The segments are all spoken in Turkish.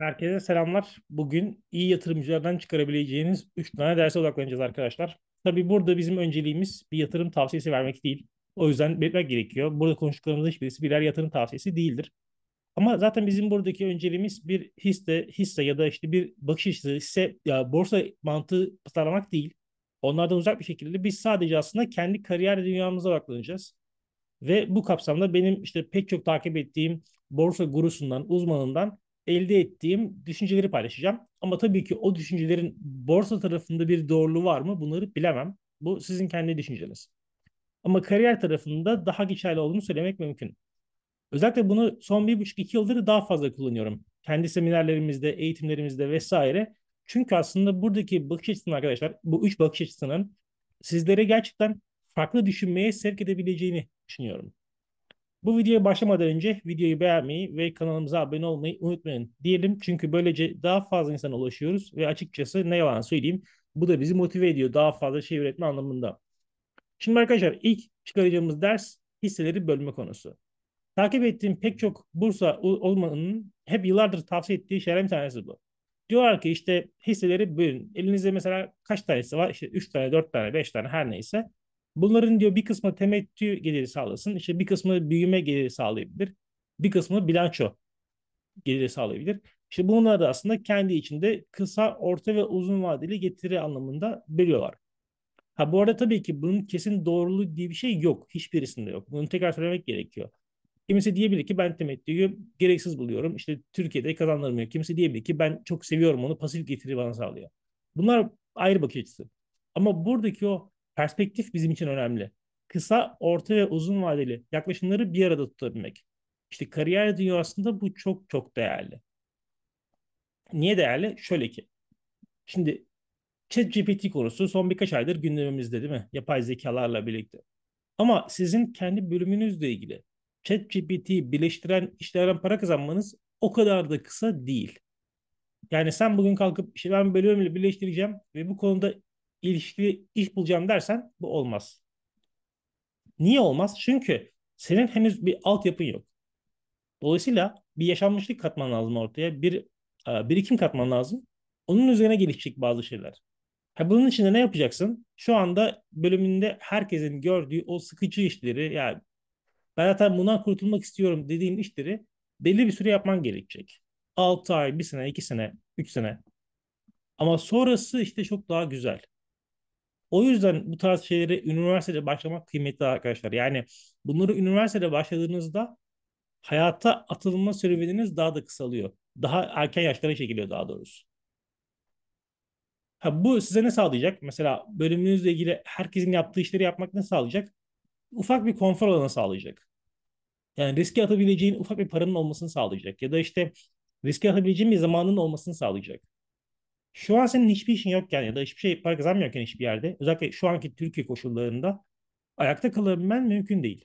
Herkese selamlar. Bugün iyi yatırımcılardan çıkarabileceğiniz 3 tane derse odaklanacağız arkadaşlar. Tabi burada bizim önceliğimiz bir yatırım tavsiyesi vermek değil. O yüzden belirtmek gerekiyor. Burada konuştuklarımızın hiçbirisi birer yatırım tavsiyesi değildir. Ama zaten bizim buradaki önceliğimiz bir hisse, hisse ya da işte bir bakış açısı, hisse, ya borsa mantığı pazarlamak değil. Onlardan uzak bir şekilde biz sadece aslında kendi kariyer dünyamıza odaklanacağız. Ve bu kapsamda benim işte pek çok takip ettiğim borsa gurusundan, uzmanından elde ettiğim düşünceleri paylaşacağım. Ama tabii ki o düşüncelerin borsa tarafında bir doğruluğu var mı bunları bilemem. Bu sizin kendi düşünceniz. Ama kariyer tarafında daha geçerli olduğunu söylemek mümkün. Özellikle bunu son bir buçuk iki yıldır daha fazla kullanıyorum. Kendi seminerlerimizde, eğitimlerimizde vesaire. Çünkü aslında buradaki bakış açısının arkadaşlar, bu üç bakış açısının sizlere gerçekten farklı düşünmeye sevk edebileceğini düşünüyorum. Bu videoya başlamadan önce videoyu beğenmeyi ve kanalımıza abone olmayı unutmayın diyelim. Çünkü böylece daha fazla insana ulaşıyoruz ve açıkçası ne yalan söyleyeyim bu da bizi motive ediyor daha fazla şey üretme anlamında. Şimdi arkadaşlar ilk çıkaracağımız ders hisseleri bölme konusu. Takip ettiğim pek çok bursa olmanın hep yıllardır tavsiye ettiği şeyler bir tanesi bu. Diyorlar ki işte hisseleri bölün. Elinizde mesela kaç tanesi var? İşte 3 tane, 4 tane, 5 tane her neyse. Bunların diyor bir kısmı temettü geliri sağlasın. İşte bir kısmı büyüme geliri sağlayabilir. Bir kısmı bilanço geliri sağlayabilir. İşte bunları da aslında kendi içinde kısa, orta ve uzun vadeli getiri anlamında biliyorlar. Ha bu arada tabii ki bunun kesin doğruluğu diye bir şey yok. Hiçbirisinde yok. Bunu tekrar söylemek gerekiyor. Kimisi diyebilir ki ben temettüyü gereksiz buluyorum. İşte Türkiye'de kazanılmıyor. Kimisi diyebilir ki ben çok seviyorum onu pasif getiri bana sağlıyor. Bunlar ayrı bakış açısı. Ama buradaki o Perspektif bizim için önemli. Kısa, orta ve uzun vadeli yaklaşımları bir arada tutabilmek. İşte kariyer dünyasında bu çok çok değerli. Niye değerli? Şöyle ki. Şimdi ChatGPT konusu son birkaç aydır gündemimizde değil mi? Yapay zekalarla birlikte. Ama sizin kendi bölümünüzle ilgili ChatGPT'yi birleştiren işlerden para kazanmanız o kadar da kısa değil. Yani sen bugün kalkıp işte ben bölümümle birleştireceğim ve bu konuda ilişkili iş bulacağım dersen bu olmaz. Niye olmaz? Çünkü senin henüz bir altyapın yok. Dolayısıyla bir yaşanmışlık katman lazım ortaya. Bir e, birikim katman lazım. Onun üzerine gelişecek bazı şeyler. Ha, bunun için de ne yapacaksın? Şu anda bölümünde herkesin gördüğü o sıkıcı işleri yani ben zaten bundan kurtulmak istiyorum dediğin işleri belli bir süre yapman gerekecek. 6 ay, 1 sene, 2 sene, 3 sene. Ama sonrası işte çok daha güzel. O yüzden bu tarz şeyleri üniversitede başlamak kıymetli arkadaşlar. Yani bunları üniversitede başladığınızda hayata atılma serüveniniz daha da kısalıyor. Daha erken yaşlara çekiliyor daha doğrusu. Ha, bu size ne sağlayacak? Mesela bölümünüzle ilgili herkesin yaptığı işleri yapmak ne sağlayacak? Ufak bir konfor alanı sağlayacak. Yani riske atabileceğin ufak bir paranın olmasını sağlayacak. Ya da işte riske atabileceğin bir zamanın olmasını sağlayacak. Şu an senin hiçbir işin yokken ya da hiçbir şey para kazanmıyorken hiçbir yerde özellikle şu anki Türkiye koşullarında ayakta kalabilmen mümkün değil.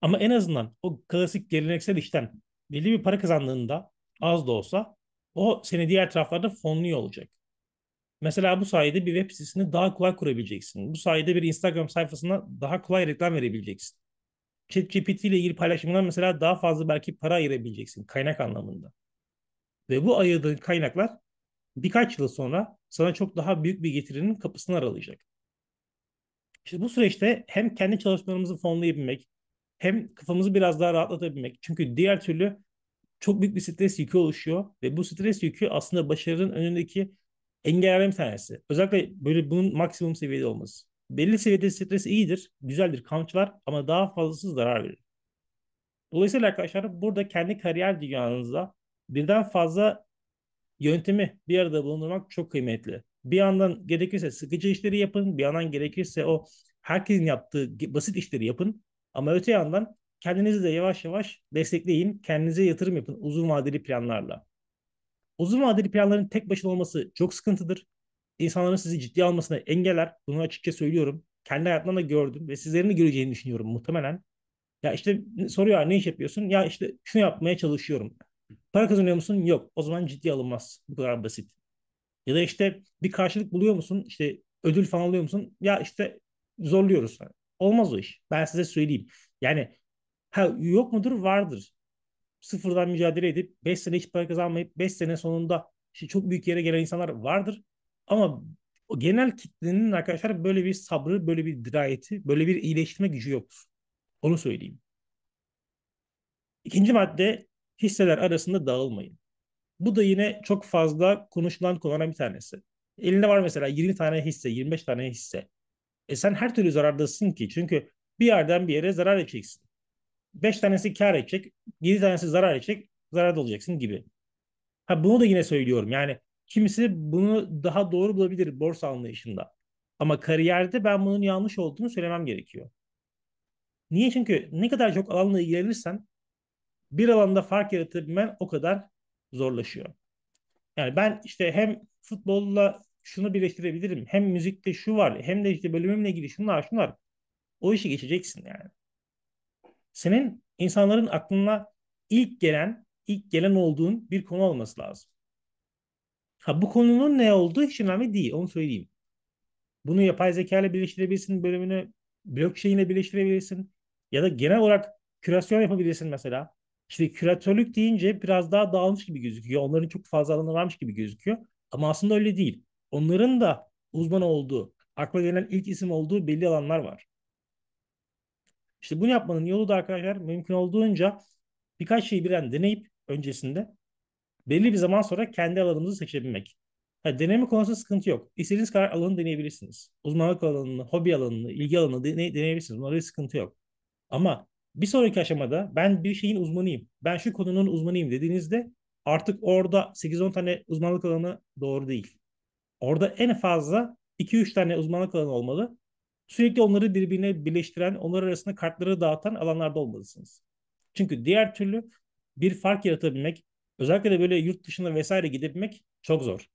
Ama en azından o klasik geleneksel işten belli bir para kazandığında az da olsa o seni diğer taraflarda fonluyor olacak. Mesela bu sayede bir web sitesini daha kolay kurabileceksin. Bu sayede bir Instagram sayfasına daha kolay reklam verebileceksin. ChatGPT ile ilgili paylaşımdan mesela daha fazla belki para ayırabileceksin kaynak anlamında. Ve bu ayırdığın kaynaklar birkaç yıl sonra sana çok daha büyük bir getirinin kapısını aralayacak. İşte bu süreçte hem kendi çalışmalarımızı fonlayabilmek, hem kafamızı biraz daha rahatlatabilmek. Çünkü diğer türlü çok büyük bir stres yükü oluşuyor ve bu stres yükü aslında başarının önündeki engellerden bir tanesi. Özellikle böyle bunun maksimum seviyede olması. Belli seviyede stres iyidir, güzeldir, kamçılar ama daha fazlası zarar verir. Dolayısıyla arkadaşlar burada kendi kariyer dünyanızda birden fazla yöntemi bir arada bulundurmak çok kıymetli. Bir yandan gerekirse sıkıcı işleri yapın, bir yandan gerekirse o herkesin yaptığı basit işleri yapın. Ama öte yandan kendinizi de yavaş yavaş destekleyin, kendinize yatırım yapın uzun vadeli planlarla. Uzun vadeli planların tek başına olması çok sıkıntıdır. İnsanların sizi ciddiye almasına engeller. Bunu açıkça söylüyorum. Kendi hayatımda gördüm ve sizlerini de göreceğini düşünüyorum muhtemelen. Ya işte soruyor ne iş yapıyorsun? Ya işte şunu yapmaya çalışıyorum. Para kazanıyor musun? Yok. O zaman ciddi alınmaz. Bu kadar basit. Ya da işte bir karşılık buluyor musun? İşte ödül falan alıyor musun? Ya işte zorluyoruz. Olmaz o iş. Ben size söyleyeyim. Yani ha, yok mudur? Vardır. Sıfırdan mücadele edip 5 sene hiç para kazanmayıp 5 sene sonunda işte çok büyük yere gelen insanlar vardır. Ama o genel kitlenin arkadaşlar böyle bir sabrı, böyle bir dirayeti, böyle bir iyileştirme gücü yoktur. Onu söyleyeyim. İkinci madde hisseler arasında dağılmayın. Bu da yine çok fazla konuşulan konulardan bir tanesi. Elinde var mesela 20 tane hisse, 25 tane hisse. E sen her türlü zarardasın ki. Çünkü bir yerden bir yere zarar edeceksin. 5 tanesi kar edecek, 7 tanesi zarar edecek, zararda olacaksın gibi. Ha bunu da yine söylüyorum. Yani kimisi bunu daha doğru bulabilir borsa anlayışında. Ama kariyerde ben bunun yanlış olduğunu söylemem gerekiyor. Niye? Çünkü ne kadar çok alanla ilgilenirsen bir alanda fark yaratabilmen o kadar zorlaşıyor. Yani ben işte hem futbolla şunu birleştirebilirim. Hem müzikte şu var hem de işte bölümümle ilgili şunlar şunlar. O işi geçeceksin yani. Senin insanların aklına ilk gelen, ilk gelen olduğun bir konu olması lazım. Ha bu konunun ne olduğu hiç önemli değil. Onu söyleyeyim. Bunu yapay zeka ile birleştirebilirsin bölümünü. Blockchain ile birleştirebilirsin. Ya da genel olarak kürasyon yapabilirsin mesela. İşte küratörlük deyince biraz daha dağılmış gibi gözüküyor. Onların çok fazla alanı varmış gibi gözüküyor. Ama aslında öyle değil. Onların da uzman olduğu, akla gelen ilk isim olduğu belli alanlar var. İşte bunu yapmanın yolu da arkadaşlar mümkün olduğunca birkaç şeyi birden deneyip öncesinde belli bir zaman sonra kendi alanımızı seçebilmek. Yani deneme konusunda sıkıntı yok. İstediğiniz kadar alanı deneyebilirsiniz. Uzmanlık alanını, hobi alanını, ilgi alanını deney, deneyebilirsiniz. Bunlarda sıkıntı yok. Ama bir sonraki aşamada ben bir şeyin uzmanıyım. Ben şu konunun uzmanıyım dediğinizde artık orada 8-10 tane uzmanlık alanı doğru değil. Orada en fazla 2-3 tane uzmanlık alanı olmalı. Sürekli onları birbirine birleştiren, onlar arasında kartları dağıtan alanlarda olmalısınız. Çünkü diğer türlü bir fark yaratabilmek, özellikle de böyle yurt dışına vesaire gidebilmek çok zor.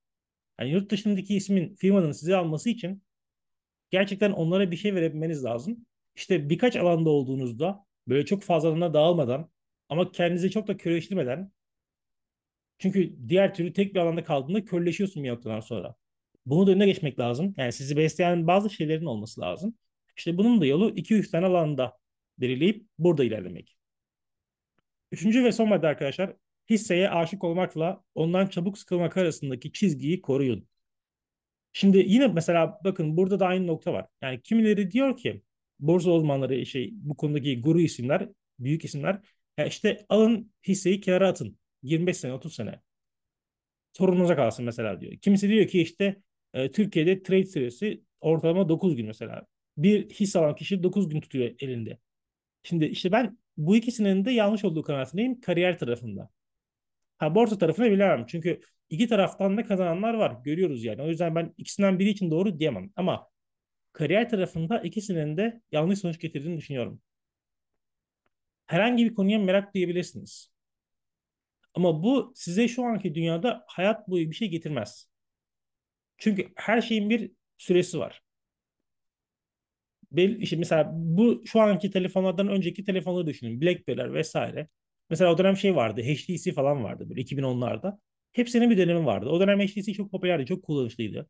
Yani yurt dışındaki ismin, firmanın sizi alması için gerçekten onlara bir şey verebilmeniz lazım. İşte birkaç alanda olduğunuzda böyle çok fazlalığına dağılmadan ama kendinizi çok da köreleştirmeden çünkü diğer türlü tek bir alanda kaldığında körleşiyorsun bir noktadan sonra. Bunu da önüne geçmek lazım. Yani sizi besleyen bazı şeylerin olması lazım. İşte bunun da yolu 2-3 tane alanda belirleyip burada ilerlemek. Üçüncü ve son madde arkadaşlar hisseye aşık olmakla ondan çabuk sıkılmak arasındaki çizgiyi koruyun. Şimdi yine mesela bakın burada da aynı nokta var. Yani kimileri diyor ki borsa uzmanları e, şey bu konudaki guru isimler, büyük isimler ya işte alın hisseyi kenara atın. 25 sene 30 sene. Torununuza kalsın mesela diyor. Kimisi diyor ki işte e, Türkiye'de trade süresi ortalama 9 gün mesela. Bir hisse alan kişi 9 gün tutuyor elinde. Şimdi işte ben bu ikisinin de yanlış olduğu kanaatindeyim kariyer tarafında. Ha borsa tarafını bilemem. Çünkü iki taraftan da kazananlar var. Görüyoruz yani. O yüzden ben ikisinden biri için doğru diyemem. Ama kariyer tarafında ikisinin de yanlış sonuç getirdiğini düşünüyorum. Herhangi bir konuya merak duyabilirsiniz. Ama bu size şu anki dünyada hayat boyu bir şey getirmez. Çünkü her şeyin bir süresi var. Bel, işte mesela bu şu anki telefonlardan önceki telefonları düşünün. Blackberry'ler vesaire. Mesela o dönem şey vardı. HTC falan vardı 2010'larda. Hepsinin bir dönemi vardı. O dönem HTC çok popülerdi, çok kullanışlıydı.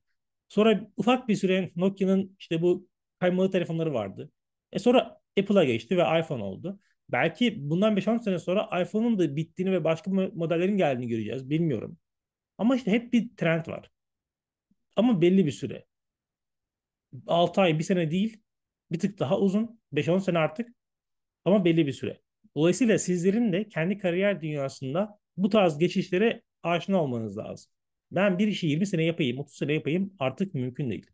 Sonra ufak bir süre Nokia'nın işte bu kaymalı telefonları vardı. E sonra Apple'a geçti ve iPhone oldu. Belki bundan 5-10 sene sonra iPhone'un da bittiğini ve başka modellerin geldiğini göreceğiz. Bilmiyorum. Ama işte hep bir trend var. Ama belli bir süre. 6 ay, 1 sene değil. Bir tık daha uzun. 5-10 sene artık. Ama belli bir süre. Dolayısıyla sizlerin de kendi kariyer dünyasında bu tarz geçişlere aşina olmanız lazım. Ben bir işi 20 sene yapayım, 30 sene yapayım artık mümkün değil.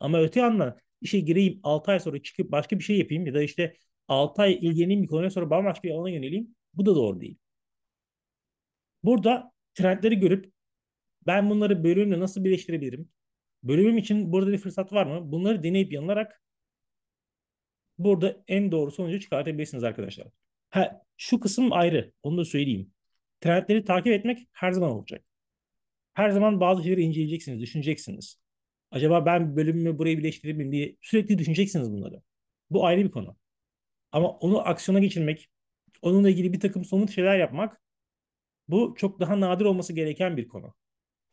Ama öte yandan işe gireyim 6 ay sonra çıkıp başka bir şey yapayım ya da işte 6 ay ilgileneyim bir konuya sonra bambaşka bir alana yöneleyim. Bu da doğru değil. Burada trendleri görüp ben bunları bölümle nasıl birleştirebilirim? Bölümüm için burada bir fırsat var mı? Bunları deneyip yanılarak burada en doğru sonucu çıkartabilirsiniz arkadaşlar. Ha, şu kısım ayrı. Onu da söyleyeyim. Trendleri takip etmek her zaman olacak her zaman bazı şeyleri inceleyeceksiniz, düşüneceksiniz. Acaba ben bölümümü buraya birleştirir diye sürekli düşüneceksiniz bunları. Bu ayrı bir konu. Ama onu aksiyona geçirmek, onunla ilgili bir takım somut şeyler yapmak bu çok daha nadir olması gereken bir konu.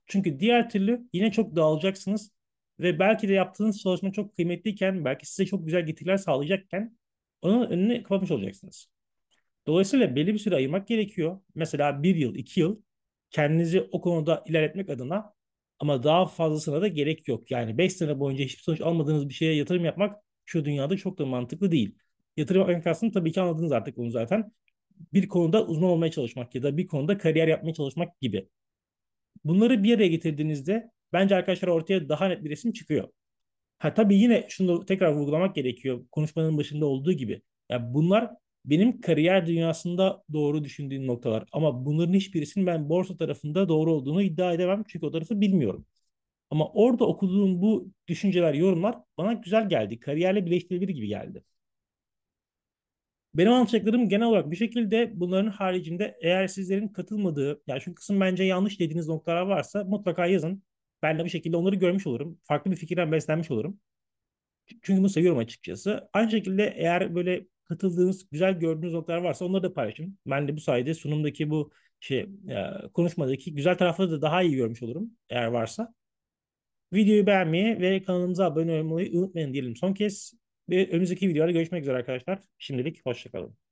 Çünkü diğer türlü yine çok dağılacaksınız ve belki de yaptığınız çalışma çok kıymetliyken, belki size çok güzel getiriler sağlayacakken onun önünü kapatmış olacaksınız. Dolayısıyla belli bir süre ayırmak gerekiyor. Mesela bir yıl, iki yıl kendinizi o konuda ilerletmek adına ama daha fazlasına da gerek yok. Yani 5 sene boyunca hiçbir sonuç almadığınız bir şeye yatırım yapmak şu dünyada çok da mantıklı değil. Yatırım yapmak kastını tabii ki anladınız artık onu zaten. Bir konuda uzman olmaya çalışmak ya da bir konuda kariyer yapmaya çalışmak gibi. Bunları bir araya getirdiğinizde bence arkadaşlar ortaya daha net bir resim çıkıyor. Ha tabii yine şunu tekrar vurgulamak gerekiyor. Konuşmanın başında olduğu gibi. Ya yani bunlar benim kariyer dünyasında doğru düşündüğüm noktalar. Ama bunların hiçbirisinin ben borsa tarafında doğru olduğunu iddia edemem çünkü o tarafı bilmiyorum. Ama orada okuduğum bu düşünceler, yorumlar bana güzel geldi. Kariyerle birleştirilebilir gibi geldi. Benim anlatacaklarım genel olarak bir şekilde bunların haricinde eğer sizlerin katılmadığı, yani şu kısım bence yanlış dediğiniz noktalar varsa mutlaka yazın. Ben de bir şekilde onları görmüş olurum. Farklı bir fikirden beslenmiş olurum. Çünkü bunu seviyorum açıkçası. Aynı şekilde eğer böyle katıldığınız, güzel gördüğünüz noktalar varsa onları da paylaşın. Ben de bu sayede sunumdaki bu şey e, konuşmadaki güzel tarafları da daha iyi görmüş olurum eğer varsa. Videoyu beğenmeyi ve kanalımıza abone olmayı unutmayın diyelim son kez. Ve önümüzdeki videolarda görüşmek üzere arkadaşlar. Şimdilik hoşçakalın.